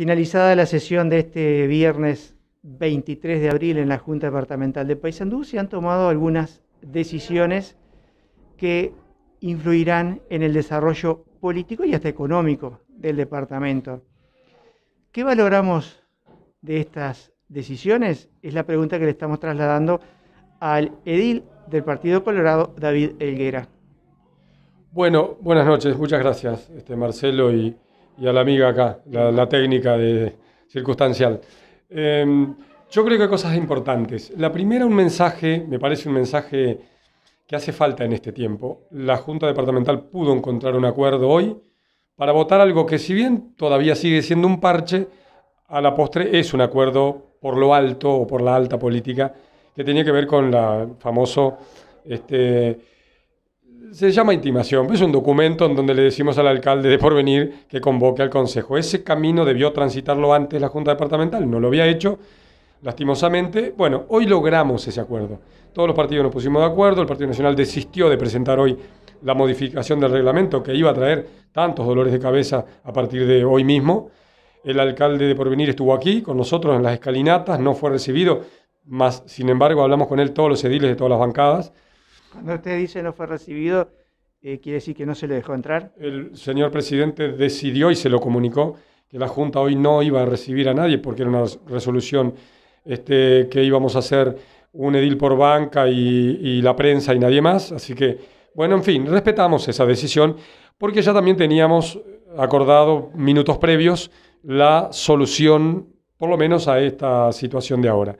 Finalizada la sesión de este viernes 23 de abril en la Junta Departamental de Paysandú, se han tomado algunas decisiones que influirán en el desarrollo político y hasta económico del departamento. ¿Qué valoramos de estas decisiones? Es la pregunta que le estamos trasladando al edil del Partido Colorado, David Elguera. Bueno, buenas noches, muchas gracias, este, Marcelo y y a la amiga acá, la, técnica de, circunstancial. Em, yo creo que hay cosas importantes. La primera, un mensaje, me parece un mensaje que hace falta en este tiempo. La Junta Departamental pudo encontrar un acuerdo hoy para votar algo que si bien todavía sigue siendo un parche, a la postre es un acuerdo por lo alto o por la alta política que tenía que ver con la famoso este, se llama intimación, pues es un documento en donde le decimos al alcalde de porvenir que convoque al consejo. Ese camino debió transitarlo antes la Junta Departamental, no lo había hecho, lastimosamente. Bueno, hoy logramos ese acuerdo. Todos los partidos nos pusimos de acuerdo, el Partido Nacional desistió de presentar hoy la modificación del reglamento que iba a traer tantos dolores de cabeza a partir de hoy mismo. El alcalde de Porvenir estuvo aquí con nosotros en las escalinatas, no fue recibido, más sin embargo hablamos con él todos los ediles de todas las bancadas. Cuando usted dice no fue recibido, eh, ¿quiere decir que no se le dejó entrar? El señor presidente decidió y se lo comunicó que la Junta hoy no iba a recibir a nadie porque era una resolución este, que íbamos a hacer un edil por banca y, y la prensa y nadie más. Así que, bueno, en fin, respetamos esa decisión porque ya también teníamos acordado minutos previos la solución, por lo menos a esta situación de ahora.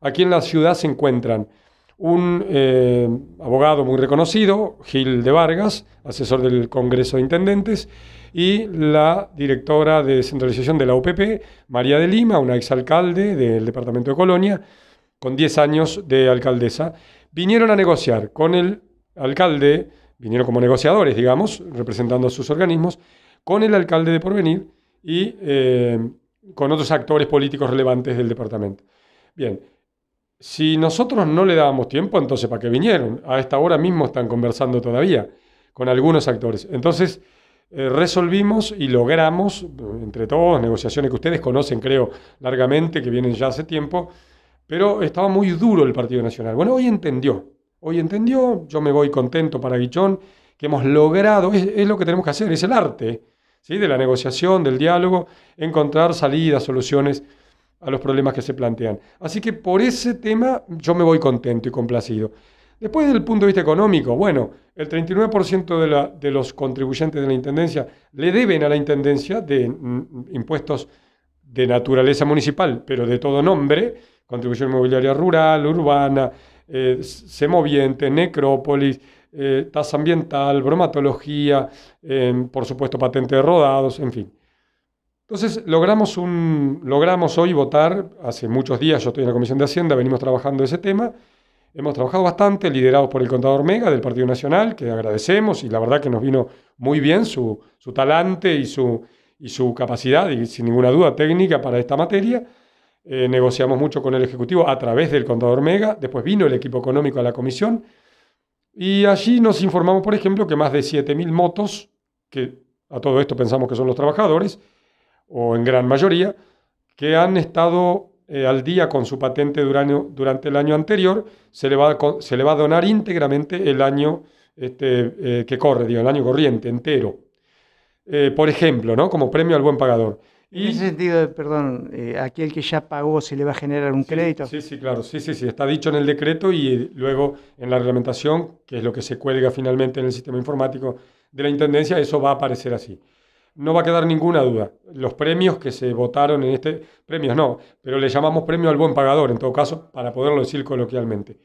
Aquí en la ciudad se encuentran un eh, abogado muy reconocido, Gil de Vargas, asesor del Congreso de Intendentes, y la directora de centralización de la UPP, María de Lima, una exalcalde del departamento de Colonia, con 10 años de alcaldesa, vinieron a negociar con el alcalde, vinieron como negociadores, digamos, representando a sus organismos, con el alcalde de Porvenir y eh, con otros actores políticos relevantes del departamento. Bien, si nosotros no le dábamos tiempo, entonces ¿para qué vinieron? A esta hora mismo están conversando todavía con algunos actores. Entonces eh, resolvimos y logramos, entre todos, negociaciones que ustedes conocen, creo, largamente, que vienen ya hace tiempo, pero estaba muy duro el Partido Nacional. Bueno, hoy entendió, hoy entendió, yo me voy contento para Guichón, que hemos logrado, es, es lo que tenemos que hacer, es el arte ¿sí? de la negociación, del diálogo, encontrar salidas, soluciones a los problemas que se plantean. Así que por ese tema yo me voy contento y complacido. Después del punto de vista económico, bueno, el 39% de, los contribuyentes de la Intendencia le deben a la Intendencia de mm, impuestos de naturaleza municipal, pero de todo nombre, contribución inmobiliaria rural, urbana, eh, semoviente, necrópolis, eh, tasa ambiental, bromatología, eh, por supuesto patente de rodados, en fin. Entonces logramos, un, logramos hoy votar, hace muchos días yo estoy en la Comisión de Hacienda, venimos trabajando ese tema, hemos trabajado bastante, liderados por el contador Mega del Partido Nacional, que agradecemos y la verdad que nos vino muy bien su, talante y su, capacidad, y sin ninguna duda técnica para esta materia. Eh, negociamos mucho con el Ejecutivo a través del contador Mega, después vino el equipo económico a la comisión y allí nos informamos, por ejemplo, que más de 7.000 motos, que a todo esto pensamos que son los trabajadores, o en gran mayoría, que han estado eh, al día con su patente durante, durante el año anterior, se le, va, se le va, a donar íntegramente el año este, eh, que corre, digo, el año corriente entero. Eh, por ejemplo, ¿no? como premio al buen pagador. Y, en ese sentido, perdón, aquel que ya pagó se le va a generar un crédito. Sí, sí, claro, sí, sí, sí, está dicho en el decreto y luego en la reglamentación, que es lo que se cuelga finalmente en el sistema informático de la Intendencia, eso va a aparecer así no va a quedar ninguna duda. Los premios que se votaron en este, premios no, pero le llamamos premio al buen pagador, en todo caso, para poderlo decir coloquialmente.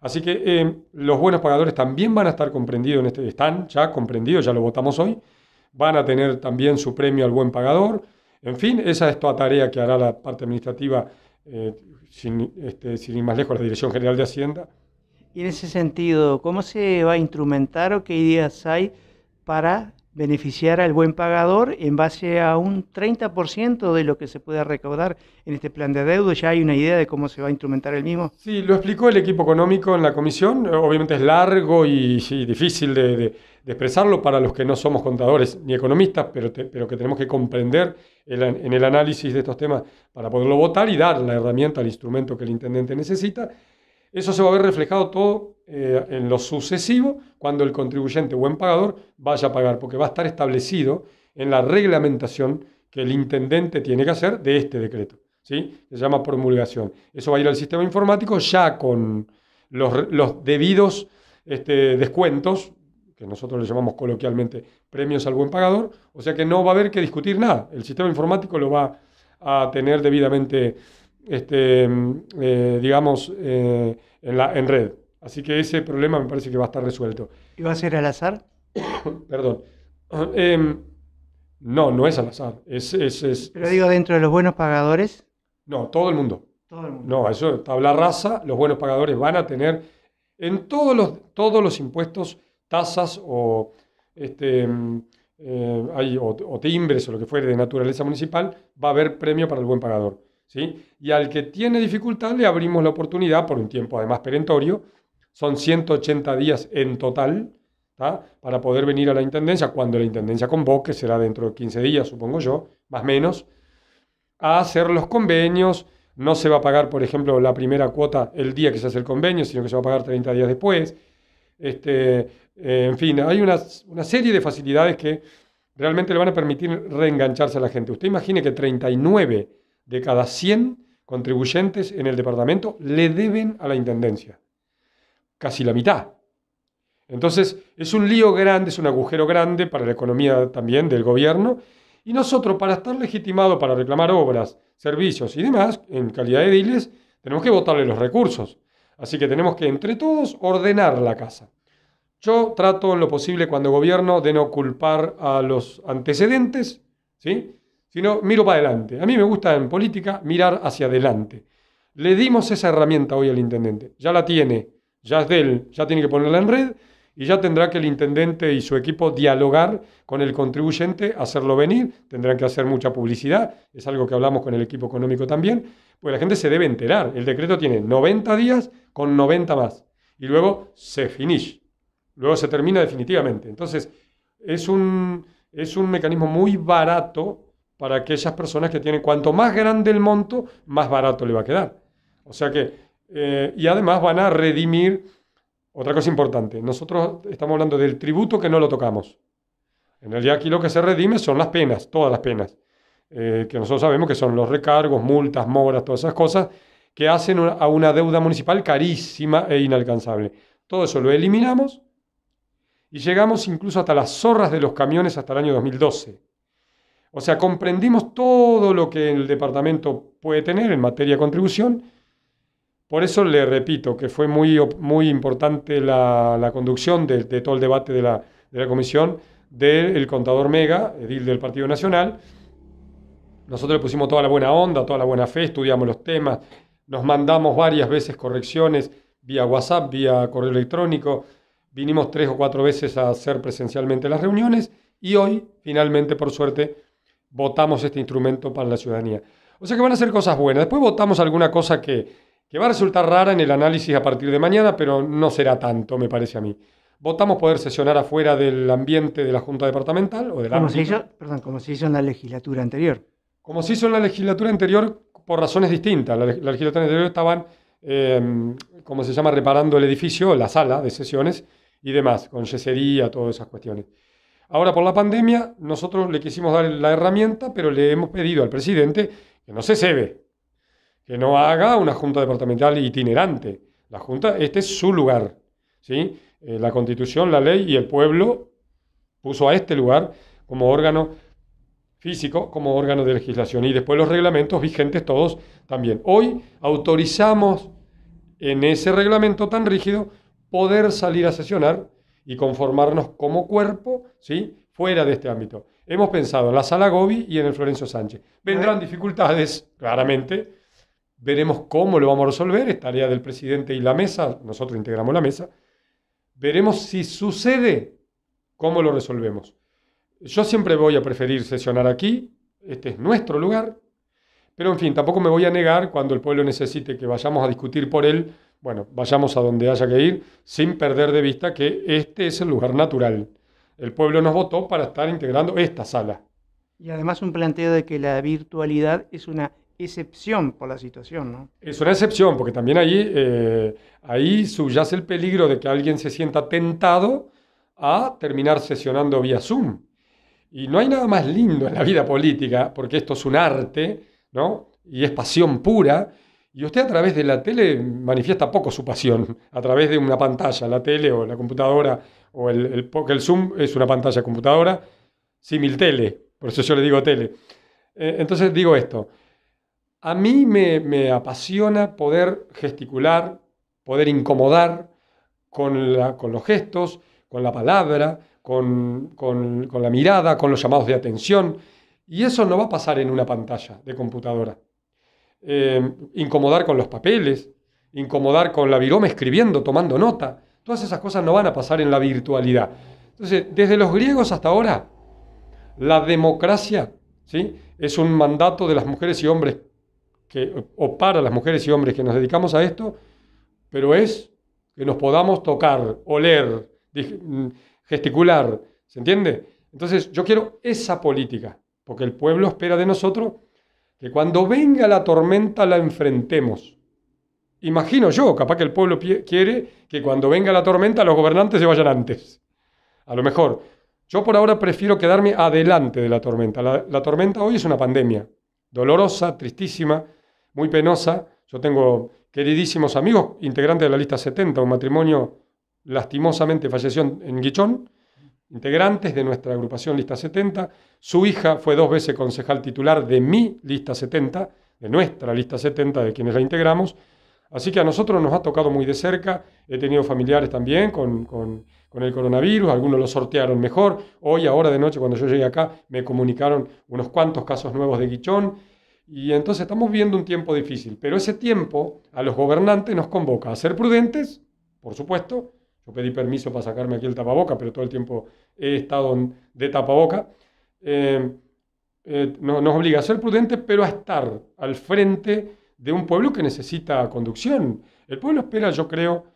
Así que eh, los buenos pagadores también van a estar comprendidos en este, están ya comprendidos, ya lo votamos hoy, van a tener también su premio al buen pagador. En fin, esa es toda tarea que hará la parte administrativa, eh, este, sin ir más lejos, la Dirección General de Hacienda. Y en ese sentido, ¿cómo se va a instrumentar o qué ideas hay para beneficiar al buen pagador en base a un 30% de lo que se pueda recaudar en este plan de deuda, ¿Ya hay una idea de cómo se va a instrumentar el mismo? Sí, lo explicó el equipo económico en la comisión. Obviamente es largo y difícil de, expresarlo para los que no somos contadores ni economistas, pero, pero que tenemos que comprender en el análisis de estos temas para poderlo votar y dar la herramienta, el instrumento que el intendente necesita. Eso se va a ver reflejado todo eh, en lo sucesivo cuando el contribuyente o buen pagador vaya a pagar, porque va a estar establecido en la reglamentación que el intendente tiene que hacer de este decreto. ¿sí? Se llama promulgación. Eso va a ir al sistema informático ya con los, debidos este, descuentos, que nosotros le llamamos coloquialmente premios al buen pagador, o sea que no va a haber que discutir nada. El sistema informático lo va a tener debidamente, este, mm, eh, digamos, eh, en, la, en red. Así que ese problema me parece que va a estar resuelto. ¿Y va a ser al azar? Perdón. Em, no, no es al azar. Es, Pero digo, dentro de los buenos pagadores. No, todo el mundo. Todo el mundo. No, eso, tabla raza, los buenos pagadores van a tener en todos los, todos los impuestos, tasas o, este, em, eh, timbres o lo que fuere de naturaleza municipal, va a haber premio para el buen pagador. ¿sí? Y al que tiene dificultad le abrimos la oportunidad, por un tiempo además perentorio, son 180 días en total para poder venir a la Intendencia, cuando la Intendencia convoque, será dentro de 15 días, supongo yo, más o menos, a hacer los convenios. No se va a pagar, por ejemplo, la primera cuota el día que se hace el convenio, sino que se va a pagar 30 días después. Este, eh, en fin, hay una, una serie de facilidades que realmente le van a permitir reengancharse a la gente. Usted imagine que 39 de cada 100 contribuyentes en el departamento le deben a la Intendencia casi la mitad. Entonces, es un lío grande, es un agujero grande para la economía también del gobierno. Y nosotros, para estar legitimados para reclamar obras, servicios y demás, en calidad de ediles, tenemos que votarle los recursos. Así que tenemos que, entre todos, ordenar la casa. Yo trato en lo posible cuando gobierno de no culpar a los antecedentes, ¿sí? sino miro para adelante. A mí me gusta en política mirar hacia adelante. Le dimos esa herramienta hoy al intendente, ya la tiene, ya es de él, ya tiene que ponerla en red y ya tendrá que el intendente y su equipo dialogar con el contribuyente, hacerlo venir, tendrán que hacer mucha publicidad, es algo que hablamos con el equipo económico también, pues la gente se debe enterar, el decreto tiene 90 días con 90 más y luego se finish, luego se termina definitivamente. Entonces, es un, es un mecanismo muy barato para aquellas personas que tienen cuanto más grande el monto, más barato le va a quedar. O sea que eh, y además van a redimir otra cosa importante. Nosotros estamos hablando del tributo que no lo tocamos. En realidad aquí lo que se redime son las penas, todas las penas, eh, que nosotros sabemos que son los recargos, multas, moras, todas esas cosas, que hacen a una deuda municipal carísima e inalcanzable. Todo eso lo eliminamos y llegamos incluso hasta las zorras de los camiones hasta el año 2012. O sea, comprendimos todo lo que el departamento puede tener en materia de contribución por eso le repito que fue muy, muy importante la, conducción de, todo el debate de la, comisión del contador Mega, edil del Partido Nacional. Nosotros le pusimos toda la buena onda, toda la buena fe, estudiamos los temas, nos mandamos varias veces correcciones vía WhatsApp, vía correo electrónico, vinimos tres o cuatro veces a hacer presencialmente las reuniones y hoy, finalmente, por suerte, votamos este instrumento para la ciudadanía. O sea que van a ser cosas buenas. Después votamos alguna cosa que que va a resultar rara en el análisis a partir de mañana, pero no será tanto, me parece a mí. Votamos poder sesionar afuera del ambiente de la Junta Departamental o de Como se hizo, perdón, como se hizo en la legislatura anterior. Como se hizo en la legislatura anterior por razones distintas. La, la legislatura anterior estaban, em, como se llama, reparando el edificio, la sala de sesiones y demás, con yesería, todas esas cuestiones. Ahora, por la pandemia, nosotros le quisimos dar la herramienta, pero le hemos pedido al presidente que no se cebe, que no haga una junta departamental itinerante. La junta, este es su lugar. ¿sí? Eh, la constitución, la ley y el pueblo puso a este lugar como órgano físico, como órgano de legislación y después los reglamentos vigentes todos también. Hoy autorizamos en ese reglamento tan rígido poder salir a sesionar y conformarnos como cuerpo, ¿sí? fuera de este ámbito. Hemos pensado en la sala Gobi y en el Florencio Sánchez. Vendrán dificultades, claramente, veremos cómo lo vamos a resolver, es tarea del presidente y la mesa, nosotros integramos la mesa, veremos si sucede, cómo lo resolvemos. Yo siempre voy a preferir sesionar aquí, este es nuestro lugar, pero en fin, tampoco me voy a negar cuando el pueblo necesite que vayamos a discutir por él, bueno, vayamos a donde haya que ir, sin perder de vista que este es el lugar natural. El pueblo nos votó para estar integrando esta sala. Y además un planteo de que la virtualidad es una excepción por la situación, ¿no? Es una excepción, porque también ahí, eh, ahí subyace el peligro de que alguien se sienta tentado a terminar sesionando vía Zoom. Y no hay nada más lindo en la vida política, porque esto es un arte, ¿no? Y es pasión pura. Y usted a través de la tele manifiesta poco su pasión, a través de una pantalla, la tele o la computadora, o el, el Zoom es una pantalla computadora, simil tele, por eso yo le digo tele. Eh, entonces digo esto, a mí me, apasiona poder gesticular, poder incomodar con, los gestos, con la palabra, con, la mirada, con los llamados de atención. Y eso no va a pasar en una pantalla de computadora. Eh, incomodar con los papeles, incomodar con la viroma escribiendo, tomando nota. Todas esas cosas no van a pasar en la virtualidad. Entonces, desde los griegos hasta ahora, la democracia ¿sí? es un mandato de las mujeres y hombres o para las mujeres y hombres que nos dedicamos a esto, pero es que nos podamos tocar, oler, mm, gesticular, ¿se entiende? Entonces yo quiero esa política, porque el pueblo espera de nosotros que cuando venga la tormenta la enfrentemos. Imagino yo, capaz que el pueblo quiere que cuando venga la tormenta los gobernantes se vayan antes. A lo mejor. Yo por ahora prefiero quedarme adelante de la tormenta. La, la tormenta hoy es una pandemia, dolorosa, tristísima, muy penosa. Yo tengo queridísimos amigos, integrantes de la lista 70, un matrimonio lastimosamente falleció en Guichón, integrantes de nuestra agrupación Lista 70. Su hija fue dos veces concejal titular de mi Lista 70, de nuestra Lista 70, de quienes la integramos. Así que a nosotros nos ha tocado muy de cerca. He tenido familiares también con, el coronavirus, algunos lo sortearon mejor. Hoy, ahora de noche, cuando yo llegué acá, me comunicaron unos cuantos casos nuevos de Guichón. Y entonces estamos viendo un tiempo difícil, pero ese tiempo a los gobernantes nos convoca a ser prudentes, por supuesto. Yo pedí permiso para sacarme aquí el tapaboca, pero todo el tiempo he estado de tapaboca. Eh, eh, nos obliga a ser prudentes, pero a estar al frente de un pueblo que necesita conducción. El pueblo espera, yo creo,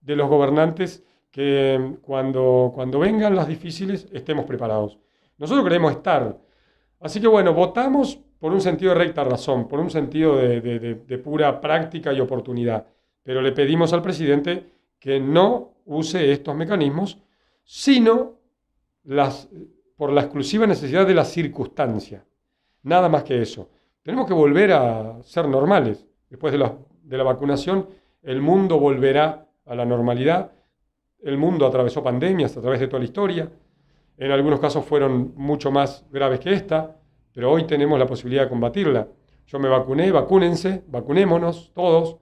de los gobernantes que cuando, cuando vengan las difíciles estemos preparados. Nosotros queremos estar. Así que bueno, votamos por un sentido de recta razón, por un sentido de, pura práctica y oportunidad. Pero le pedimos al presidente que no use estos mecanismos, sino las, por la exclusiva necesidad de la circunstancia. Nada más que eso. Tenemos que volver a ser normales. Después de la, de la vacunación, el mundo volverá a la normalidad. El mundo atravesó pandemias a través de toda la historia. En algunos casos fueron mucho más graves que esta pero hoy tenemos la posibilidad de combatirla. Yo me vacuné, vacúnense, vacunémonos todos,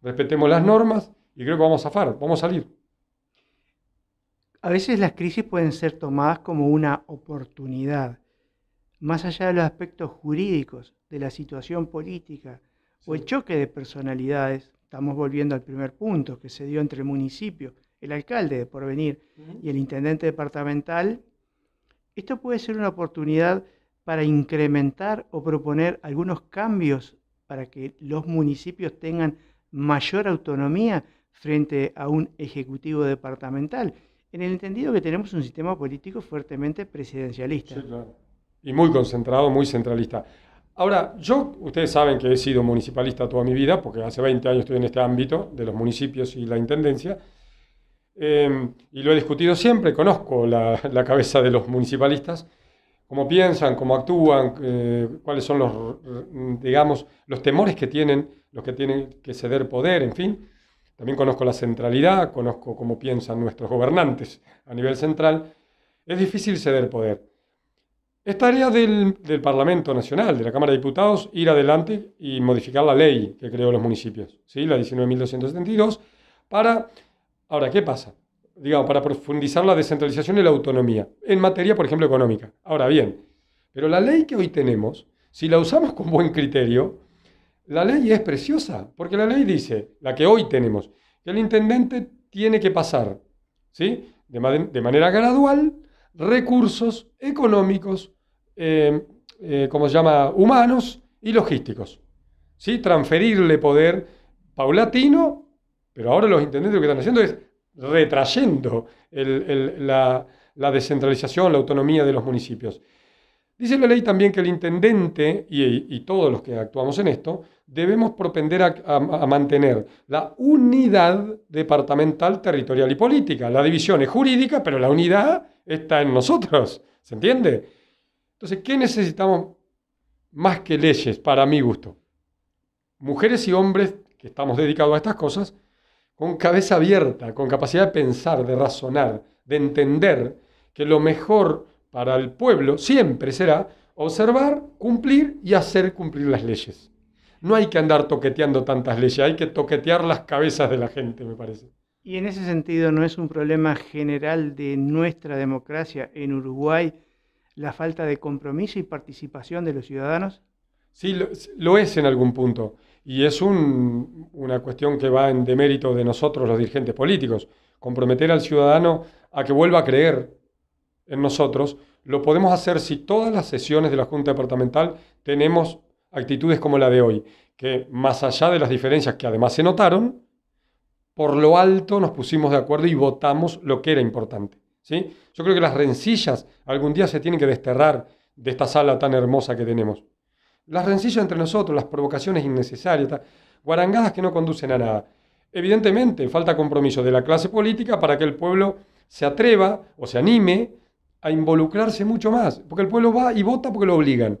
respetemos las normas y creo que vamos a far, vamos a salir. A veces las crisis pueden ser tomadas como una oportunidad, más allá de los aspectos jurídicos, de la situación política o el choque de personalidades. Estamos volviendo al primer punto que se dio entre el municipio, el alcalde de Porvenir y el intendente departamental. Esto puede ser una oportunidad para incrementar o proponer algunos cambios para que los municipios tengan mayor autonomía frente a un ejecutivo departamental, en el entendido que tenemos un sistema político fuertemente presidencialista. Sí, claro. Y muy concentrado, muy centralista. Ahora, yo, ustedes saben que he sido municipalista toda mi vida, porque hace 20 años estoy en este ámbito de los municipios y la intendencia, eh, y lo he discutido siempre, conozco la cabeza de los municipalistas, cómo piensan, cómo actúan, eh, cuáles son los, digamos, los temores que tienen los que tienen que ceder poder, en fin. También conozco la centralidad, conozco cómo piensan nuestros gobernantes a nivel central. Es difícil ceder poder. Es tarea del, del Parlamento Nacional, de la Cámara de Diputados, ir adelante y modificar la ley que creó los municipios, ¿sí? la 19.272, para... Ahora, ¿qué pasa? digamos, para profundizar la descentralización y la autonomía, en materia, por ejemplo, económica. Ahora bien, pero la ley que hoy tenemos, si la usamos con buen criterio, la ley es preciosa, porque la ley dice, la que hoy tenemos, que el intendente tiene que pasar, ¿sí? De, manera gradual, recursos económicos, em, eh, como se llama, humanos y logísticos. ¿sí? Transferirle poder paulatino, pero ahora los intendentes lo que están haciendo es retrayendo la, descentralización, la autonomía de los municipios. Dice la ley también que el intendente y, todos los que actuamos en esto debemos propender a, a, mantener la unidad departamental, territorial y política. La división es jurídica, pero la unidad está en nosotros. ¿Se entiende? Entonces, ¿qué necesitamos más que leyes, para mi gusto? Mujeres y hombres que estamos dedicados a estas cosas, con cabeza abierta, con capacidad de pensar, de razonar, de entender que lo mejor para el pueblo siempre será observar, cumplir y hacer cumplir las leyes. No hay que andar toqueteando tantas leyes, hay que toquetear las cabezas de la gente, me parece. Y en ese sentido, ¿no es un problema general de nuestra democracia en Uruguay la falta de compromiso y participación de los ciudadanos? Sí, lo, es en algún punto. Y es una cuestión que va en demérito de nosotros, los dirigentes políticos. Comprometer al ciudadano a que vuelva a creer en nosotros, lo podemos hacer si todas las sesiones de la Junta Departamental tenemos actitudes como la de hoy, que más allá de las diferencias que además se notaron, por lo alto nos pusimos de acuerdo y votamos lo que era importante. ¿sí? Yo creo que las rencillas algún día se tienen que desterrar de esta sala tan hermosa que tenemos. Las rencillas entre nosotros, las provocaciones innecesarias, guarangadas que no conducen a nada. Evidentemente, falta compromiso de la clase política para que el pueblo se atreva o se anime a involucrarse mucho más, porque el pueblo va y vota porque lo obligan.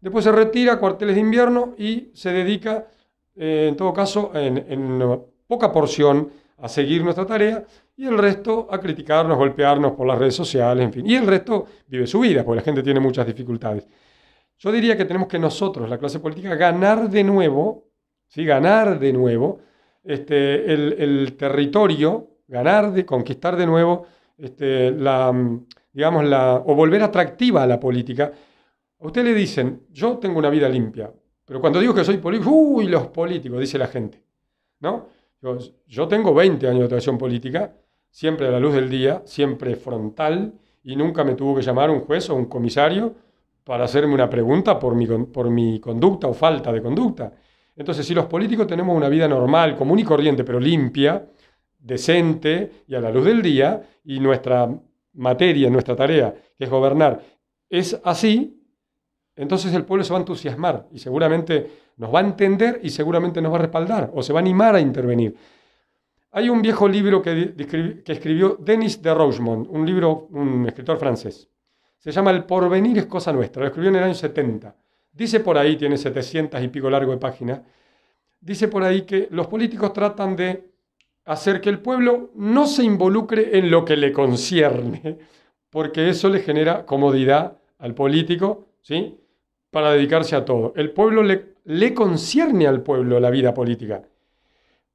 Después se retira a cuarteles de invierno y se dedica, eh, en todo caso, en, en poca porción a seguir nuestra tarea y el resto a criticarnos, golpearnos por las redes sociales, en fin. Y el resto vive su vida, porque la gente tiene muchas dificultades. Yo diría que tenemos que nosotros, la clase política, ganar de nuevo, ganar de nuevo este, el, territorio, ganar de, conquistar de nuevo este, la, mm, digamos, la, o volver atractiva a la política. A usted le dicen, yo tengo una vida limpia, pero cuando digo que soy político, uy, los políticos, dice la gente, ¿no? Yo, tengo 20 años de actuación política, siempre a la luz del día, siempre frontal, y nunca me tuvo que llamar un juez o un comisario para hacerme una pregunta por mi, por mi conducta o falta de conducta. Entonces, si los políticos tenemos una vida normal, común y corriente, pero limpia, decente y a la luz del día, y nuestra materia, nuestra tarea, que es gobernar, es así, entonces el pueblo se va a entusiasmar y seguramente nos va a entender y seguramente nos va a respaldar o se va a animar a intervenir. Hay un viejo libro que, escribió Denis de Rochemont, un libro, un escritor francés, se llama El porvenir es cosa nuestra, lo escribió en el año 70. Dice por ahí, tiene 700 y pico largo de páginas, dice por ahí que los políticos tratan de hacer que el pueblo no se involucre en lo que le concierne, porque eso le genera comodidad al político, ¿sí? Para dedicarse a todo. El pueblo le, le concierne al pueblo la vida política.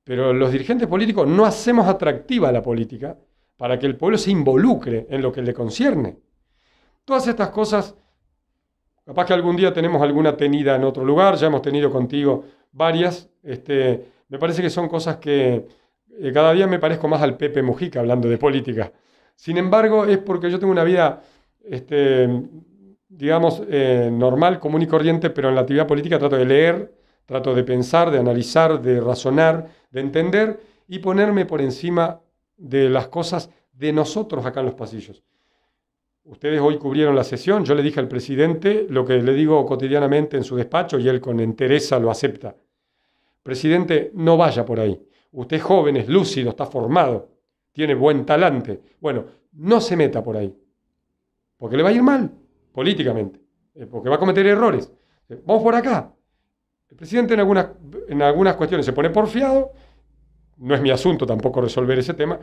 Pero los dirigentes políticos no hacemos atractiva la política para que el pueblo se involucre en lo que le concierne. Todas estas cosas, capaz que algún día tenemos alguna tenida en otro lugar, ya hemos tenido contigo varias. Este, me parece que son cosas que eh, cada día me parezco más al Pepe Mujica hablando de política. Sin embargo, es porque yo tengo una vida, este, digamos, eh, normal, común y corriente, pero en la actividad política trato de leer, trato de pensar, de analizar, de razonar, de entender y ponerme por encima de las cosas de nosotros acá en los pasillos. Ustedes hoy cubrieron la sesión, yo le dije al presidente lo que le digo cotidianamente en su despacho y él con entereza lo acepta. Presidente, no vaya por ahí. Usted es joven, es lúcido, está formado, tiene buen talante. Bueno, no se meta por ahí, porque le va a ir mal políticamente, eh, porque va a cometer errores. Eh, vamos por acá. El presidente en algunas, en algunas cuestiones se pone porfiado, no es mi asunto tampoco resolver ese tema,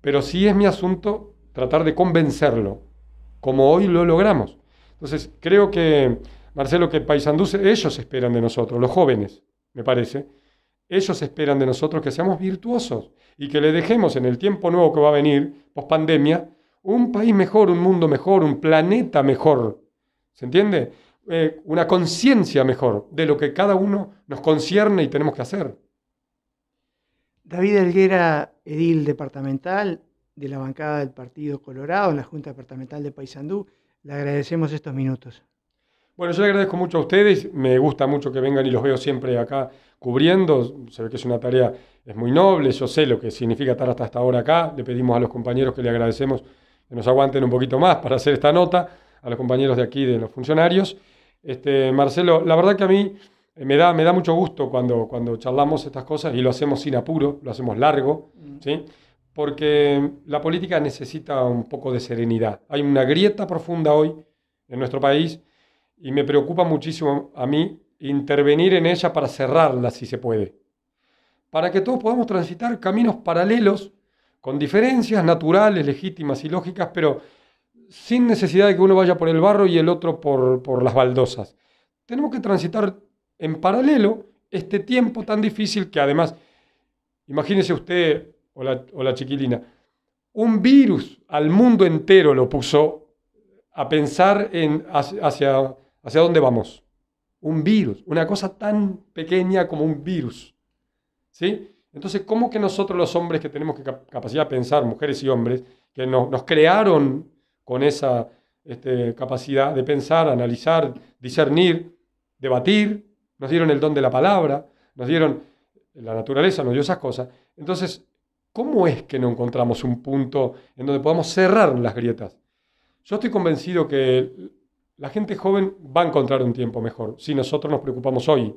pero sí es mi asunto tratar de convencerlo como hoy lo logramos. Entonces, creo que, Marcelo, que Paysandú, ellos esperan de nosotros, los jóvenes, me parece, ellos esperan de nosotros que seamos virtuosos y que le dejemos en el tiempo nuevo que va a venir, post pandemia, un país mejor, un mundo mejor, un planeta mejor. ¿Se entiende? Eh, una conciencia mejor de lo que cada uno nos concierne y tenemos que hacer. David Elguera, edil departamental, de la bancada del Partido Colorado en la Junta Departamental de Paysandú. Le agradecemos estos minutos. Bueno, yo le agradezco mucho a ustedes, me gusta mucho que vengan y los veo siempre acá cubriendo, se ve que es una tarea, es muy noble, yo sé lo que significa estar hasta esta hora acá, le pedimos a los compañeros que le agradecemos que nos aguanten un poquito más para hacer esta nota, a los compañeros de aquí, de los funcionarios. Este, Marcelo, la verdad que a mí eh, me da, me da mucho gusto cuando, cuando charlamos estas cosas y lo hacemos sin apuro, lo hacemos largo, mm. ¿sí? porque la política necesita un poco de serenidad. Hay una grieta profunda hoy en nuestro país y me preocupa muchísimo a mí intervenir en ella para cerrarla si se puede, para que todos podamos transitar caminos paralelos con diferencias naturales, legítimas y lógicas, pero sin necesidad de que uno vaya por el barro y el otro por, las baldosas. Tenemos que transitar en paralelo este tiempo tan difícil que además, imagínese usted o la, chiquilina, un virus al mundo entero lo puso a pensar en hacia, hacia dónde vamos. Un virus, una cosa tan pequeña como un virus. ¿Sí? Entonces, ¿cómo que nosotros los hombres que tenemos capacidad de pensar, mujeres y hombres, que nos crearon con esa este, capacidad de pensar, analizar, discernir, debatir, nos dieron el don de la palabra, nos dieron la naturaleza, nos dio esas cosas. Entonces, ¿Cómo es que no encontramos un punto en donde podamos cerrar las grietas? Yo estoy convencido que la gente joven va a encontrar un tiempo mejor si nosotros nos preocupamos hoy,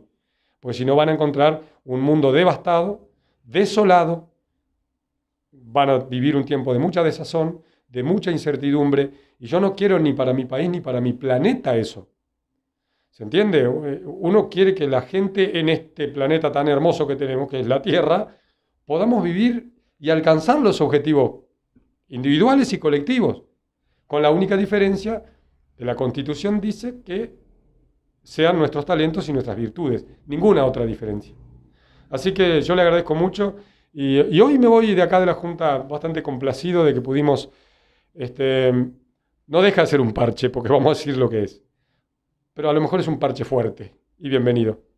porque si no van a encontrar un mundo devastado, desolado, van a vivir un tiempo de mucha desazón, de mucha incertidumbre, y yo no quiero ni para mi país ni para mi planeta eso. ¿Se entiende? Uno quiere que la gente en este planeta tan hermoso que tenemos, que es la Tierra, podamos vivir y alcanzar los objetivos individuales y colectivos, con la única diferencia que la Constitución dice que sean nuestros talentos y nuestras virtudes, ninguna otra diferencia. Así que yo le agradezco mucho y, hoy me voy de acá de la Junta bastante complacido de que pudimos, este, no deja de ser un parche, porque vamos a decir lo que es, pero a lo mejor es un parche fuerte y bienvenido.